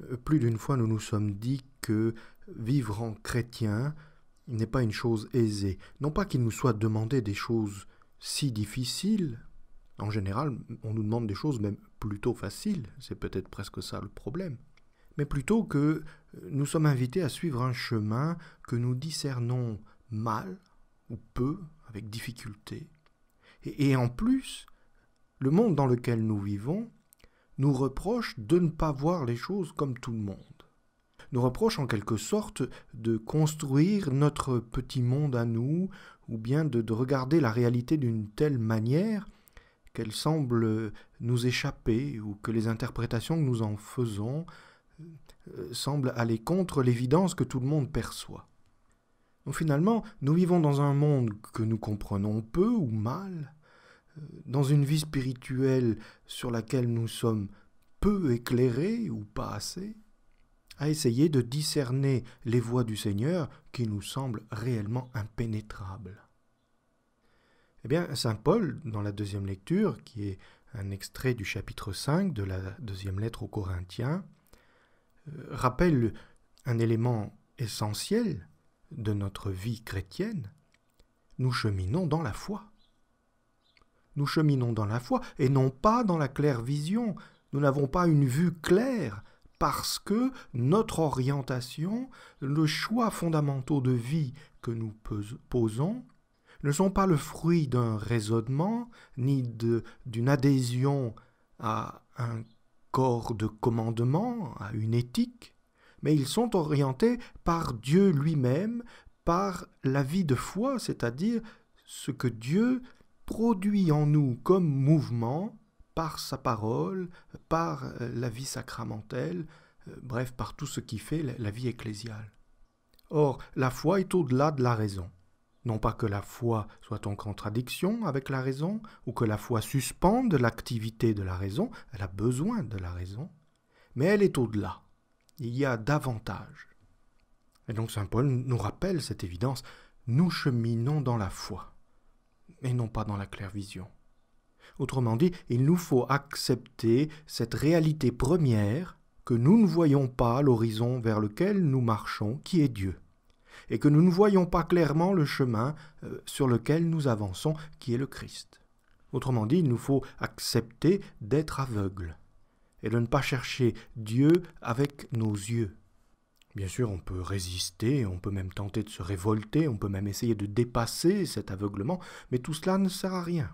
euh, plus d'une fois, nous nous sommes dit que vivre en chrétien n'est pas une chose aisée. Non pas qu'il nous soit demandé des choses si difficiles. En général, on nous demande des choses même plutôt faciles. C'est peut-être presque ça le problème. Mais plutôt que euh, nous sommes invités à suivre un chemin que nous discernons mal ou peu, avec difficulté. Et, en plus, le monde dans lequel nous vivons nous reprochent de ne pas voir les choses comme tout le monde, nous reprochent en quelque sorte de construire notre petit monde à nous, ou bien de, regarder la réalité d'une telle manière qu'elle semble nous échapper, ou que les interprétations que nous en faisons euh, semblent aller contre l'évidence que tout le monde perçoit. finalement, nous vivons dans un monde que nous comprenons peu ou mal, dans une vie spirituelle sur laquelle nous sommes peu éclairés ou pas assez, à essayer de discerner les voies du Seigneur qui nous semblent réellement impénétrables. Eh bien, Saint Paul, dans la deuxième lecture, qui est un extrait du chapitre 5 de la deuxième lettre aux Corinthiens, euh, rappelle un élément essentiel de notre vie chrétienne. Nous cheminons dans la foi nous cheminons dans la foi et non pas dans la claire vision. Nous n'avons pas une vue claire parce que notre orientation, le choix fondamentaux de vie que nous posons, ne sont pas le fruit d'un raisonnement ni d'une adhésion à un corps de commandement, à une éthique, mais ils sont orientés par Dieu lui-même, par la vie de foi, c'est-à-dire ce que Dieu produit en nous comme mouvement par sa parole, par euh, la vie sacramentelle, euh, bref, par tout ce qui fait la vie ecclésiale. Or, la foi est au-delà de la raison. Non pas que la foi soit en contradiction avec la raison, ou que la foi suspende l'activité de la raison, elle a besoin de la raison, mais elle est au-delà. Il y a davantage. Et donc Saint Paul nous rappelle cette évidence, nous cheminons dans la foi et non pas dans la vision. Autrement dit, il nous faut accepter cette réalité première que nous ne voyons pas l'horizon vers lequel nous marchons, qui est Dieu, et que nous ne voyons pas clairement le chemin euh, sur lequel nous avançons, qui est le Christ. Autrement dit, il nous faut accepter d'être aveugle et de ne pas chercher Dieu avec nos yeux. Bien sûr, on peut résister, on peut même tenter de se révolter, on peut même essayer de dépasser cet aveuglement, mais tout cela ne sert à rien.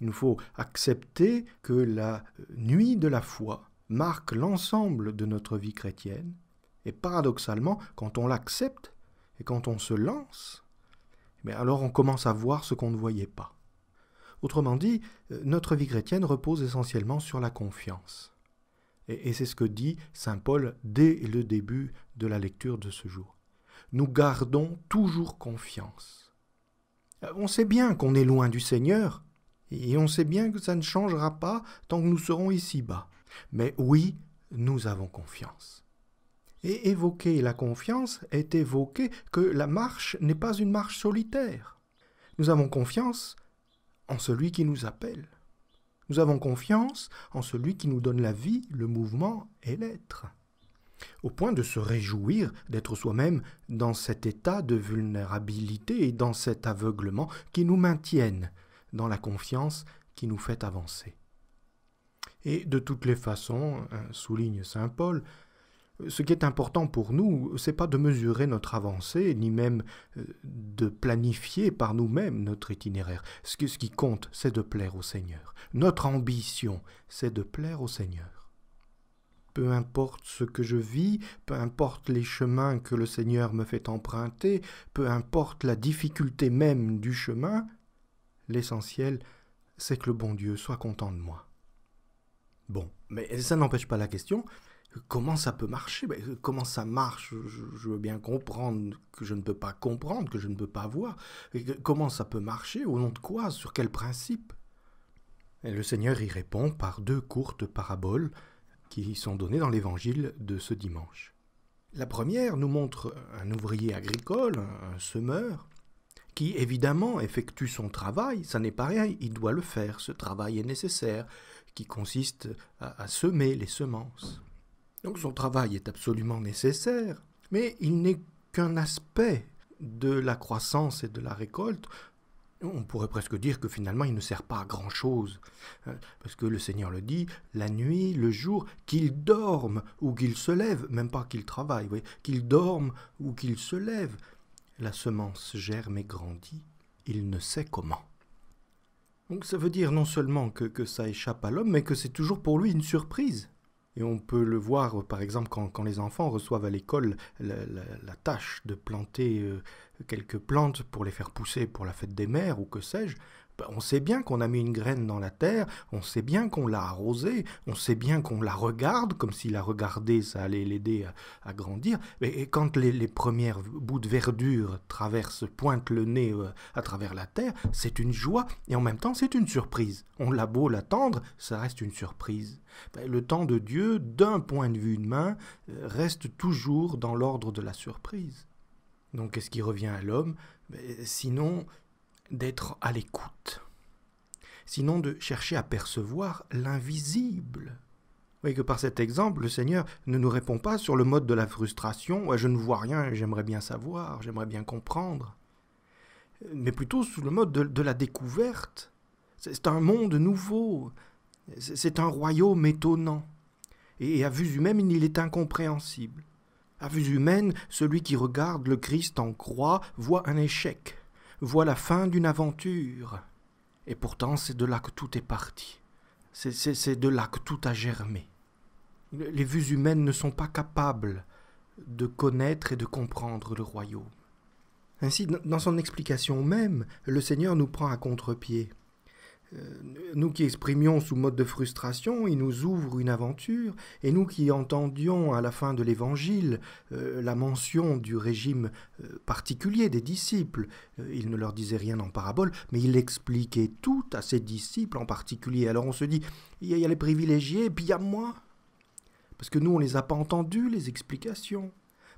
Il nous faut accepter que la euh, nuit de la foi marque l'ensemble de notre vie chrétienne, et paradoxalement, quand on l'accepte et quand on se lance, mais eh alors on commence à voir ce qu'on ne voyait pas. Autrement dit, euh, notre vie chrétienne repose essentiellement sur la confiance. Et, c'est ce que dit Saint Paul dès le début de la lecture de ce jour. Nous gardons toujours confiance. Euh, on sait bien qu'on est loin du Seigneur, et on sait bien que ça ne changera pas tant que nous serons ici-bas. Mais oui, nous avons confiance. Et évoquer la confiance est évoquer que la marche n'est pas une marche solitaire. Nous avons confiance en celui qui nous appelle. Nous avons confiance en celui qui nous donne la vie, le mouvement et l'être, au point de se réjouir d'être soi-même dans cet état de vulnérabilité et dans cet aveuglement qui nous maintiennent dans la confiance qui nous fait avancer. Et de toutes les façons, hein, souligne Saint Paul, ce qui est important pour nous, c'est pas de mesurer notre avancée, ni même euh, de planifier par nous-mêmes notre itinéraire. Ce qui, ce qui compte, c'est de plaire au Seigneur. Notre ambition, c'est de plaire au Seigneur. Peu importe ce que je vis, peu importe les chemins que le Seigneur me fait emprunter, peu importe la difficulté même du chemin, l'essentiel, c'est que le bon Dieu soit content de moi. Bon, mais ça n'empêche pas la question, comment ça peut marcher ben, euh, Comment ça marche je, veux bien comprendre que je ne peux pas comprendre, que je ne peux pas voir. comment ça peut marcher Au nom de quoi Sur quel principe le Seigneur y répond par deux courtes paraboles qui sont données dans l'évangile de ce dimanche. La première nous montre un ouvrier agricole, un semeur, qui évidemment effectue son travail, ça n'est pas rien, il doit le faire, ce travail est nécessaire, qui consiste à semer les semences. Donc son travail est absolument nécessaire, mais il n'est qu'un aspect de la croissance et de la récolte. On pourrait presque dire que finalement il ne sert pas à grand-chose, hein, parce que le Seigneur le dit, la nuit, le jour, qu'il dorme ou qu'il se lève, même pas qu'il travaille, qu'il dorme ou qu'il se lève, la semence germe et grandit, il ne sait comment. Donc ça veut dire non seulement que, que ça échappe à l'homme, mais que c'est toujours pour lui une surprise. Et on peut le voir, par exemple, quand, les enfants reçoivent à l'école la, tâche de planter euh, quelques plantes pour les faire pousser pour la fête des mères ou que sais-je, bah, on sait bien qu'on a mis une graine dans la terre, on sait bien qu'on l'a arrosée, on sait bien qu'on la regarde, comme si la regarder, ça allait l'aider à, grandir. Et, quand les, les, premières bouts de verdure traversent, pointent le nez euh, à travers la terre, c'est une joie et en même temps c'est une surprise. On l'a beau l'attendre, ça reste une surprise. Bah, le temps de Dieu, d'un point de vue humain, euh, reste toujours dans l'ordre de la surprise. Donc qu'est-ce qui revient à l'homme ben, Sinon d'être à l'écoute. Sinon de chercher à percevoir l'invisible. Vous voyez que par cet exemple, le Seigneur ne nous répond pas sur le mode de la frustration, je ne vois rien, j'aimerais bien savoir, j'aimerais bien comprendre, mais plutôt sous le mode de, la découverte. C'est un monde nouveau, c'est un royaume étonnant, et à vue humaine, il est incompréhensible. À vue humaine, celui qui regarde le Christ en croix voit un échec, voit la fin d'une aventure. Et pourtant, c'est de là que tout est parti. C'est de là que tout a germé. Les vues humaines ne sont pas capables de connaître et de comprendre le royaume. Ainsi, dans son explication même, le Seigneur nous prend à contre-pied. Euh, nous qui exprimions sous mode de frustration, il nous ouvre une aventure, et nous qui entendions à la fin de l'Évangile euh, la mention du régime euh, particulier des disciples, il ne leur disait rien en parabole, mais il expliquait tout à ses disciples en particulier. Alors on se dit, il y, a les privilégiés, et puis il y a moi, parce que nous on les a pas entendus, les explications.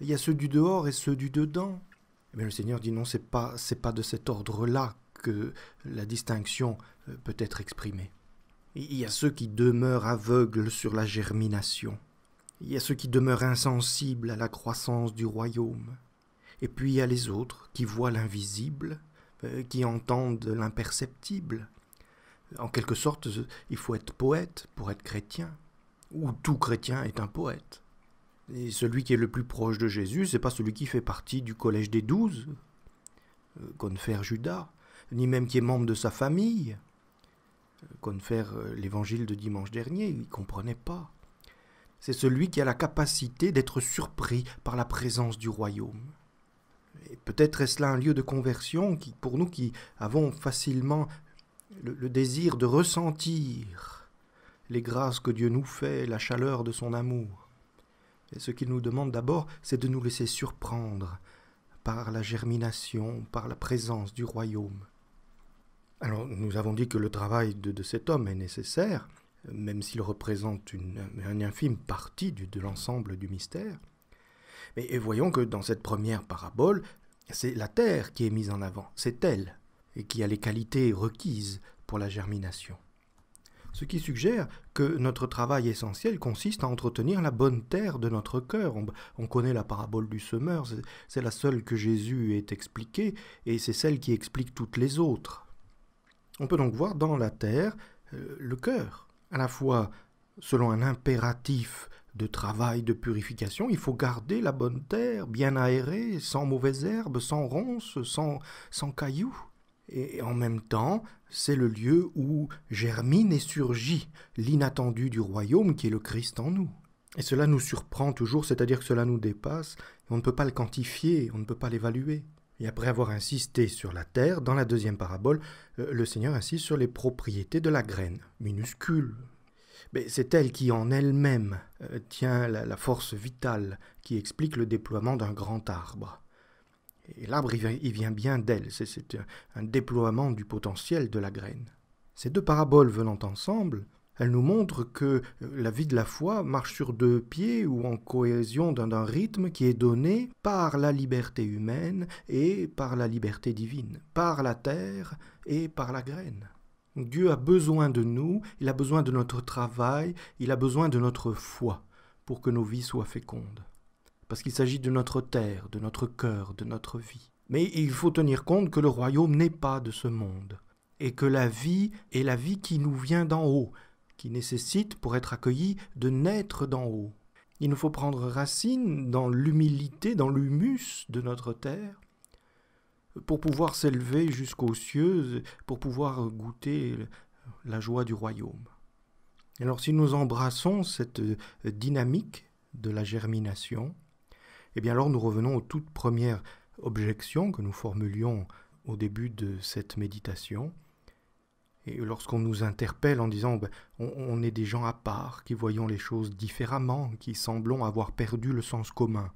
Il y a ceux du dehors et ceux du dedans. Mais le Seigneur dit non, c'est pas, c'est pas de cet ordre-là que la distinction euh, peut être exprimée. Il y a ceux qui demeurent aveugles sur la germination. Il y a ceux qui demeurent insensibles à la croissance du royaume. Et puis il y a les autres qui voient l'invisible, euh, qui entendent l'imperceptible. En quelque sorte, il faut être poète pour être chrétien, ou tout chrétien est un poète. Et celui qui est le plus proche de Jésus, n'est pas celui qui fait partie du collège des douze, euh, confer Judas ni même qui est membre de sa famille. Euh, fait euh, l'évangile de dimanche dernier, il ne comprenait pas. C'est celui qui a la capacité d'être surpris par la présence du royaume. Et Peut-être est-ce là un lieu de conversion qui, pour nous qui avons facilement le, le désir de ressentir les grâces que Dieu nous fait, la chaleur de son amour. Et ce qu'il nous demande d'abord, c'est de nous laisser surprendre par la germination, par la présence du royaume. Alors nous avons dit que le travail de, cet homme est nécessaire, même s'il représente une, infime partie de l'ensemble du mystère. Mais et voyons que dans cette première parabole, c'est la terre qui est mise en avant, c'est elle, et qui a les qualités requises pour la germination. Ce qui suggère que notre travail essentiel consiste à entretenir la bonne terre de notre cœur. On, on connaît la parabole du semeur, c'est la seule que Jésus ait expliquée, et c'est celle qui explique toutes les autres. On peut donc voir dans la terre euh, le cœur, à la fois selon un impératif de travail, de purification, il faut garder la bonne terre, bien aérée, sans mauvaises herbes, sans ronces, sans, sans cailloux. Et en même temps, c'est le lieu où germine et surgit l'inattendu du royaume qui est le Christ en nous. Et cela nous surprend toujours, c'est-à-dire que cela nous dépasse, on ne peut pas le quantifier, on ne peut pas l'évaluer. Et après avoir insisté sur la terre, dans la deuxième parabole, euh, le Seigneur insiste sur les propriétés de la graine, minuscule. Mais c'est elle qui en elle-même euh, tient la, force vitale qui explique le déploiement d'un grand arbre. Et l'arbre, il vient bien d'elle, c'est un déploiement du potentiel de la graine. Ces deux paraboles venant ensemble, elle nous montre que euh, la vie de la foi marche sur deux pieds ou en cohésion d'un rythme qui est donné par la liberté humaine et par la liberté divine, par la terre et par la graine. Dieu a besoin de nous, il a besoin de notre travail, il a besoin de notre foi pour que nos vies soient fécondes. Parce qu'il s'agit de notre terre, de notre cœur, de notre vie. Mais il faut tenir compte que le royaume n'est pas de ce monde, et que la vie est la vie qui nous vient d'en haut, il nécessite, pour être accueilli, de naître d'en haut. Il nous faut prendre racine dans l'humilité, dans l'humus de notre terre, pour pouvoir s'élever jusqu'aux cieux, pour pouvoir goûter la joie du royaume. Alors si nous embrassons cette dynamique de la germination, eh bien alors nous revenons aux toutes premières objections que nous formulions au début de cette méditation, et lorsqu'on nous interpelle en disant ben, on, est des gens à part, qui voyons les choses différemment, qui semblons avoir perdu le sens commun.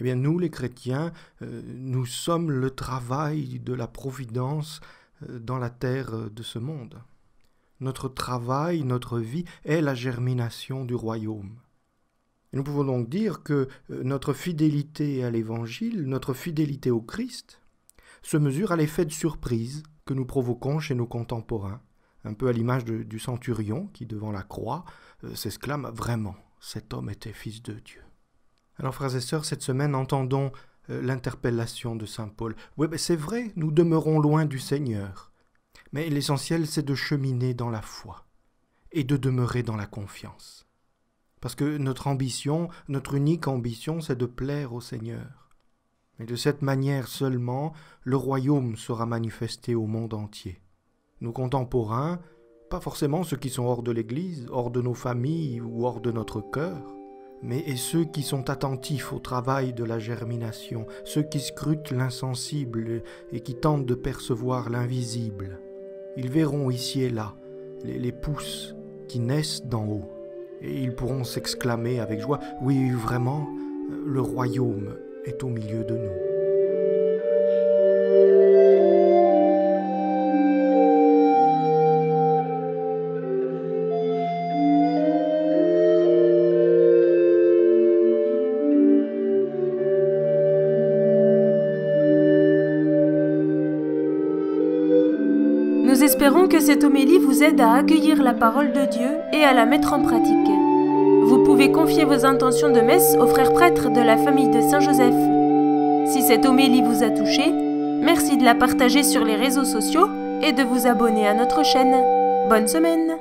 Eh bien nous, les chrétiens, euh, nous sommes le travail de la providence euh, dans la terre euh, de ce monde. Notre travail, notre vie est la germination du royaume. nous pouvons donc dire que notre fidélité à l'Évangile, notre fidélité au Christ, se mesure à l'effet de surprise que nous provoquons chez nos contemporains, un peu à l'image du centurion qui, devant la croix, euh, s'exclame Vraiment, cet homme était fils de Dieu. Alors, frères et sœurs, cette semaine, entendons euh, l'interpellation de Saint Paul. Oui, c'est vrai, nous demeurons loin du Seigneur, mais l'essentiel, c'est de cheminer dans la foi et de demeurer dans la confiance. Parce que notre ambition, notre unique ambition, c'est de plaire au Seigneur. Mais de cette manière seulement, le royaume sera manifesté au monde entier. Nos contemporains, pas forcément ceux qui sont hors de l'Église, hors de nos familles ou hors de notre cœur, mais ceux qui sont attentifs au travail de la germination, ceux qui scrutent l'insensible et qui tentent de percevoir l'invisible. Ils verront ici et là les, les pousses qui naissent d'en haut, et ils pourront s'exclamer avec joie, oui vraiment, le royaume est au milieu de nous. Nous espérons que cette homélie vous aide à accueillir la parole de Dieu et à la mettre en pratique. Vous pouvez confier vos intentions de messe aux frères prêtres de la famille de Saint-Joseph. Si cette homélie vous a touché, merci de la partager sur les réseaux sociaux et de vous abonner à notre chaîne. Bonne semaine